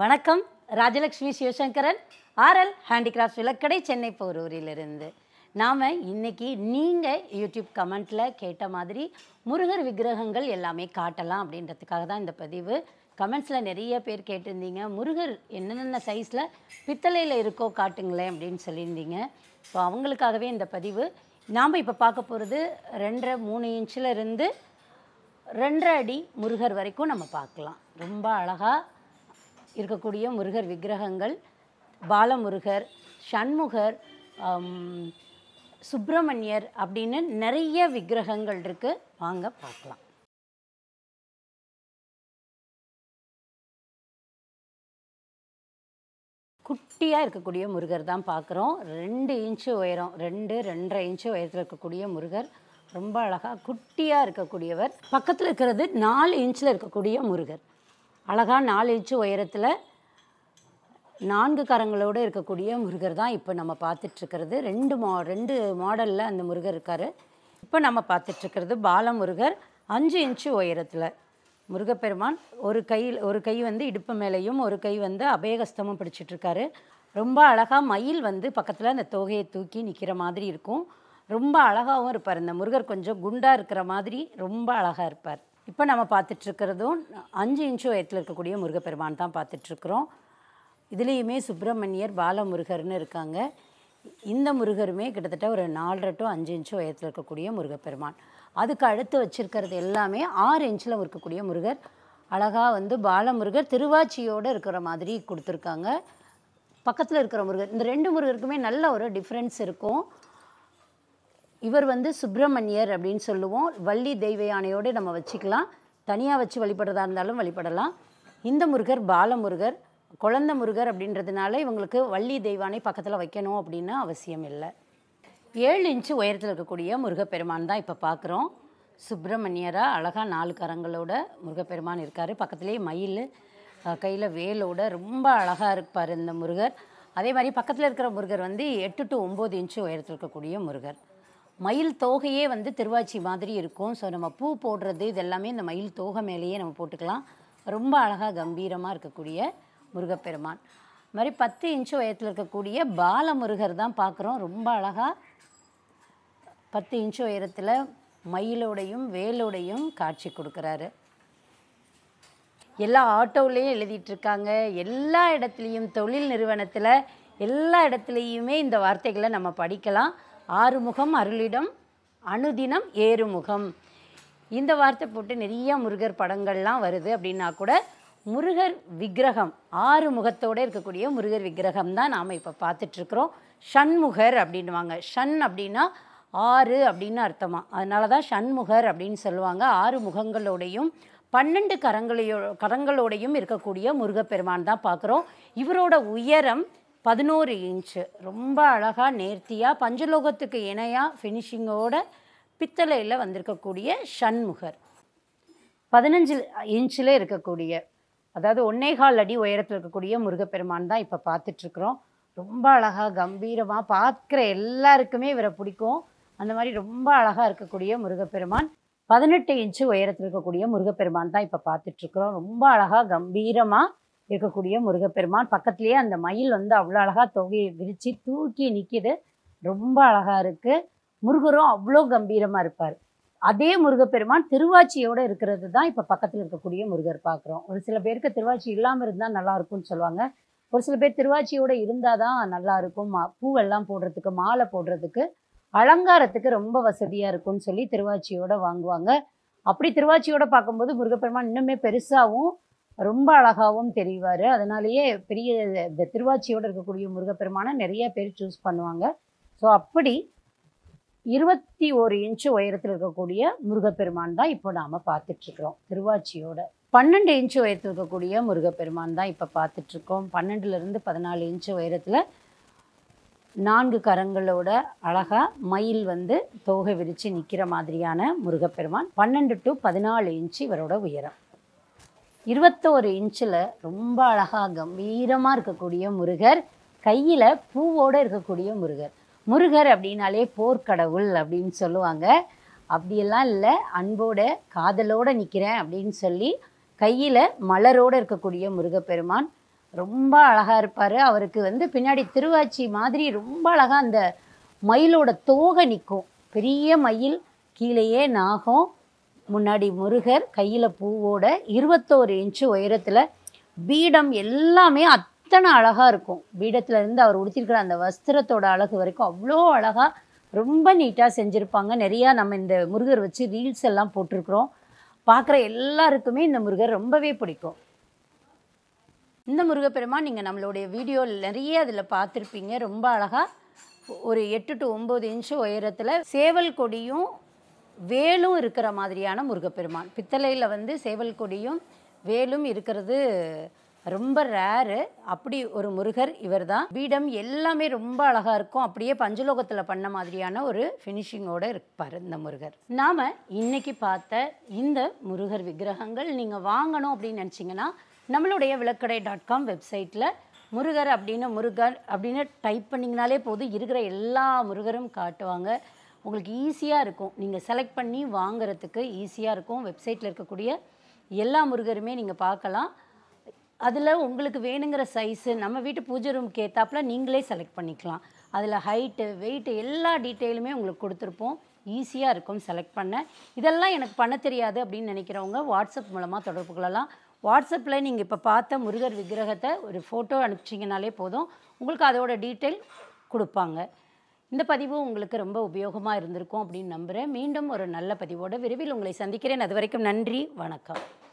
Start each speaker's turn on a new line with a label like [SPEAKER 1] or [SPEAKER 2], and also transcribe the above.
[SPEAKER 1] வணக்கம் Rajalakshmi Sivasankaran RL handicraft விளக்கடை சென்னை போரூரிலிருந்து நாம் இன்றைக்கி நீங்கள் யூடியூப் கமெண்ட்டில் கேட்ட மாதிரி முருகர் விக்கிரகங்கள் எல்லாமே காட்டலாம் அப்படின்றதுக்காக தான் இந்த பதிவு கமெண்ட்ஸில் நிறைய பேர் கேட்டிருந்தீங்க முருகர் என்னென்ன சைஸில் பித்தளையில் இருக்கோ காட்டுங்களேன் அப்படின்னு சொல்லியிருந்தீங்க ஸோ அவங்களுக்காகவே இந்த பதிவு நாம் இப்போ பார்க்க போகிறது ரெண்டரை மூணு இன்ச்சில் இருந்து ரெண்டரை அடி முருகர் வரைக்கும் நம்ம பார்க்கலாம் ரொம்ப அழகாக இருக்கக்கூடிய முருகர் விக்கிரகங்கள் பாலமுருகர் சண்முகர் சுப்பிரமணியர் அப்படின்னு நிறைய விக்கிரகங்கள் இருக்குது வாங்க பார்க்கலாம் குட்டியாக இருக்கக்கூடிய முருகர் தான் பார்க்குறோம் ரெண்டு இன்ச்சு உயரம் ரெண்டு ரெண்டரை இன்ச்சு உயரத்தில் இருக்கக்கூடிய முருகர் ரொம்ப அழகாக குட்டியாக இருக்கக்கூடியவர் பக்கத்தில் இருக்கிறது நாலு இன்ச்சில் இருக்கக்கூடிய முருகர் அழகாக நாலு இன்ச்சு உயரத்தில் நான்கு கரங்களோடு இருக்கக்கூடிய முருகர் தான் இப்போ நம்ம பார்த்துட்ருக்கிறது ரெண்டு மா ரெண்டு மாடலில் அந்த முருகர் இருக்கார் இப்போ நம்ம பார்த்துட்ருக்கிறது பாலமுருகர் அஞ்சு இன்ச்சு உயரத்தில் முருகப்பெருமான் ஒரு கையில் ஒரு கை வந்து இடுப்பு மேலேயும் ஒரு கை வந்து அபயகஸ்தமும் பிடிச்சிட்ருக்காரு ரொம்ப அழகாக மயில் வந்து பக்கத்தில் அந்த தொகையை தூக்கி நிற்கிற மாதிரி இருக்கும் ரொம்ப அழகாகவும் இருப்பார் இந்த முருகர் கொஞ்சம் குண்டாக இருக்கிற மாதிரி ரொம்ப அழகாக இருப்பார் இப்போ நம்ம பார்த்துட்ருக்கிறதும் அஞ்சு இன்ச்சு உயரத்தில் இருக்கக்கூடிய முருகப்பெருமான் தான் பார்த்துட்ருக்குறோம் இதுலேயுமே சுப்பிரமணியர் பாலமுருகர்னு இருக்காங்க இந்த முருகருமே கிட்டத்தட்ட ஒரு நாலரை டு அஞ்சு இன்ச்சு உயரத்தில் இருக்கக்கூடிய முருகப்பெருமான் அதுக்கு அடுத்து வச்சுருக்கிறது எல்லாமே ஆறு இன்ச்சில் இருக்கக்கூடிய முருகர் அழகாக வந்து பாலமுருகர் திருவாச்சியோடு இருக்கிற மாதிரி கொடுத்துருக்காங்க பக்கத்தில் இருக்கிற முருகர் இந்த ரெண்டு முருகருக்குமே நல்ல ஒரு டிஃப்ரென்ஸ் இருக்கும் இவர் வந்து சுப்பிரமணியர் அப்படின்னு சொல்லுவோம் வள்ளி தெய்வ யானையோடு நம்ம வச்சுக்கலாம் தனியாக வச்சு வழிபடுறதா இருந்தாலும் வழிபடலாம் இந்த முருகர் பாலமுருகர் குழந்த முருகர் அப்படின்றதுனால இவங்களுக்கு வள்ளி தெய்வானை பக்கத்தில் வைக்கணும் அப்படின்னு அவசியம் இல்லை ஏழு இன்ச்சு உயரத்தில் இருக்கக்கூடிய முருகப்பெருமான் தான் இப்போ பார்க்குறோம் சுப்பிரமணியராக அழகாக நாலு கரங்களோட முருகப்பெருமான் இருக்கார் பக்கத்துலேயே மயில் கையில் வேலோட ரொம்ப அழகாக இருப்பார் இந்த முருகர் அதே மாதிரி பக்கத்தில் இருக்கிற முருகர் வந்து எட்டு டு ஒம்பது இன்ச்சு உயரத்தில் இருக்கக்கூடிய முருகர் மயில் தோகையே வந்து திருவாச்சி மாதிரி இருக்கும் ஸோ நம்ம பூ போடுறது இது எல்லாமே இந்த மயில் தோகை மேலேயே நம்ம போட்டுக்கலாம் ரொம்ப அழகாக கம்பீரமாக இருக்கக்கூடிய முருகப்பெருமான் இது மாதிரி பத்து இன்ச்சு உயரத்தில் இருக்கக்கூடிய பாலமுருகர் தான் பார்க்குறோம் ரொம்ப அழகாக பத்து இன்ச்சு உயரத்தில் மயிலோடையும் வேலோடையும் காட்சி கொடுக்குறாரு எல்லா ஆட்டோவிலையும் எழுதிட்டுருக்காங்க எல்லா இடத்துலையும் தொழில் நிறுவனத்தில் எல்லா இடத்துலையுமே இந்த வார்த்தைகளை நம்ம படிக்கலாம் ஆறுமுகம் அருளிடம் அணுதினம் ஏறுமுகம் இந்த வார்த்தை போட்டு நிறைய முருகர் படங்கள்லாம் வருது அப்படின்னா கூட முருகர் விக்கிரகம் ஆறு முகத்தோடு இருக்கக்கூடிய முருகர் விக்கிரகம் தான் நாம் இப்போ பார்த்துட்ருக்குறோம் ஷண்முகர் அப்படின்வாங்க ஷண் அப்படின்னா ஆறு அப்படின்னு அர்த்தமா அதனால தான் ஷண்முகர் அப்படின்னு சொல்லுவாங்க ஆறு முகங்களோடையும் பன்னெண்டு கரங்களையோ கரங்களோடையும் இருக்கக்கூடிய முருகப்பெருமான் தான் பார்க்குறோம் இவரோட உயரம் பதினோரு இன்ச்சு ரொம்ப அழகாக நேர்த்தியாக பஞ்சலோகத்துக்கு இணையாக ஃபினிஷிங்கோட பித்தளையில் வந்திருக்கக்கூடிய ஷண்முகர் பதினஞ்சு இன்ச்சில் இருக்கக்கூடிய அதாவது ஒன்னேகால் அடி உயரத்தில் இருக்கக்கூடிய முருகப்பெருமான் தான் இப்போ பார்த்துட்ருக்குறோம் ரொம்ப அழகாக கம்பீரமாக பார்க்குற எல்லாருக்குமே இவரை பிடிக்கும் அந்த மாதிரி ரொம்ப அழகாக இருக்கக்கூடிய முருகப்பெருமான் பதினெட்டு இன்ச்சு உயரத்தில் இருக்கக்கூடிய முருகப்பெருமான் தான் இப்போ பார்த்துட்ருக்குறோம் ரொம்ப அழகாக கம்பீரமாக இருக்கக்கூடிய முருகப்பெருமான் பக்கத்துலேயே அந்த மயில் வந்து அவ்வளோ அழகாக தொகையை விரித்து தூக்கி நிற்கிது ரொம்ப அழகாக இருக்குது முருகரும் அவ்வளோ கம்பீரமாக இருப்பார் அதே முருகப்பெருமான் திருவாச்சியோடு இருக்கிறது தான் இப்போ பக்கத்தில் இருக்கக்கூடிய முருகர் பார்க்குறோம் ஒரு சில பேருக்கு திருவாச்சி இல்லாமல் இருந்தால் நல்லா இருக்கும்னு சொல்லுவாங்க ஒரு சில பேர் திருவாச்சியோடு இருந்தால் தான் நல்லாயிருக்கும் மா பூவெல்லாம் போடுறதுக்கு மாலை போடுறதுக்கு அலங்காரத்துக்கு ரொம்ப வசதியாக இருக்கும்னு சொல்லி திருவாச்சியோடு வாங்குவாங்க அப்படி திருவாச்சியோட பார்க்கும்போது முருகப்பெருமான் இன்னுமே பெருசாகவும் ரொம்ப அழகாகவும் தெரிவார் அதனாலேயே பெரிய இந்த திருவாச்சியோடு இருக்கக்கூடிய முருகப்பெருமானை நிறைய பேர் சூஸ் பண்ணுவாங்க ஸோ அப்படி இருபத்தி ஒரு இன்ச்சு உயரத்தில் இருக்கக்கூடிய முருகப்பெருமான் தான் இப்போ நாம் பார்த்துட்ருக்குறோம் திருவாச்சியோட பன்னெண்டு இன்ச்சு உயரத்தில் இருக்கக்கூடிய முருகப்பெருமான் தான் இப்போ பார்த்துட்ருக்கோம் பன்னெண்டுலேருந்து பதினாலு இன்ச்சு உயரத்தில் நான்கு கரங்களோட அழகாக மயில் வந்து தோகை விரித்து நிற்கிற மாதிரியான முருகப்பெருமான் பன்னெண்டு டு பதினாலு இன்ச்சு இவரோட உயரம் இருபத்தோரு இன்ச்சில் ரொம்ப அழகாக கம்பீரமாக இருக்கக்கூடிய முருகர் கையில் பூவோடு இருக்கக்கூடிய முருகர் முருகர் அப்படின்னாலே போர்க்கடவுள் அப்படின்னு சொல்லுவாங்க அப்படியெல்லாம் இல்லை அன்போட காதலோடு நிற்கிறேன் அப்படின்னு சொல்லி கையில் மலரோடு இருக்கக்கூடிய முருகப்பெருமான் ரொம்ப அழகாக இருப்பார் அவருக்கு வந்து பின்னாடி திருவாச்சி மாதிரி ரொம்ப அழகாக அந்த மயிலோட தோகை நிற்கும் பெரிய மயில் கீழேயே நாகம் முன்னாடி முருகர் கையில் பூவோட இருபத்தோரு இன்ச்சு உயரத்தில் பீடம் எல்லாமே அத்தனை அழகாக இருக்கும் பீடத்துலேருந்து அவர் உடுத்திருக்கிற அந்த வஸ்திரத்தோட அழகு வரைக்கும் அவ்வளோ அழகாக ரொம்ப நீட்டாக செஞ்சுருப்பாங்க நிறையா நம்ம இந்த முருகர் வச்சு ரீல்ஸ் எல்லாம் போட்டிருக்கிறோம் பார்க்குற எல்லாருக்குமே இந்த முருகர் ரொம்பவே பிடிக்கும் இந்த முருகப்பெருமா நீங்கள் நம்மளுடைய வீடியோ நிறைய அதில் பார்த்துருப்பீங்க ரொம்ப அழகாக ஒரு எட்டு டு ஒம்பது இன்ச்சு உயரத்தில் சேவல் கொடியும் வேலும் இருக்கிற மாதிரியான முருகப்பெருமான் பித்தளையில் வந்து சேவல் கொடியும் வேலும் இருக்கிறது ரொம்ப ரேரு அப்படி ஒரு முருகர் இவர் தான் பீடம் எல்லாமே ரொம்ப அழகாக இருக்கும் அப்படியே பஞ்சலோகத்தில் பண்ண மாதிரியான ஒரு ஃபினிஷிங்கோடு இருப்பார் இந்த முருகர் நாம் இன்றைக்கி பார்த்த இந்த முருகர் விக்கிரகங்கள் நீங்கள் வாங்கணும் அப்படின்னு நினச்சிங்கன்னா நம்மளுடைய விளக்கடை டாட் காம் வெப்சைட்டில் முருகர் அப்படின்னு முருகர் அப்படின்னு டைப் பண்ணிங்கனாலே போதும் இருக்கிற எல்லா முருகரும் காட்டுவாங்க உங்களுக்கு ஈஸியாக இருக்கும் நீங்கள் செலக்ட் பண்ணி வாங்கிறதுக்கு ஈஸியாக இருக்கும் வெப்சைட்டில் இருக்கக்கூடிய எல்லா முருகருமே நீங்கள் பார்க்கலாம் அதில் உங்களுக்கு வேணுங்கிற சைஸு நம்ம வீட்டு பூஜை ரூம்க்கு ஏற்றாப்புல நீங்களே செலக்ட் பண்ணிக்கலாம் அதில் ஹைட்டு வெயிட்டு எல்லா டீட்டெயிலுமே உங்களுக்கு கொடுத்துருப்போம் ஈஸியாக இருக்கும் செலக்ட் பண்ண இதெல்லாம் எனக்கு பண்ண தெரியாது அப்படின்னு நினைக்கிறவங்க வாட்ஸ்அப் மூலமாக தொடர்பு கொள்ளலாம் வாட்ஸ்அப்பில் நீங்கள் இப்போ பார்த்த முருகர் விக்கிரகத்தை ஒரு ஃபோட்டோ அனுப்பிச்சிங்கனாலே போதும் உங்களுக்கு அதோட டீட்டெயில் கொடுப்பாங்க இந்த பதிவு உங்களுக்கு ரொம்ப உபயோகமாக இருந்திருக்கும் அப்படின்னு நம்புகிறேன் மீண்டும் ஒரு நல்ல பதிவோடு விரைவில் உங்களை சந்திக்கிறேன் அது வரைக்கும் நன்றி வணக்கம்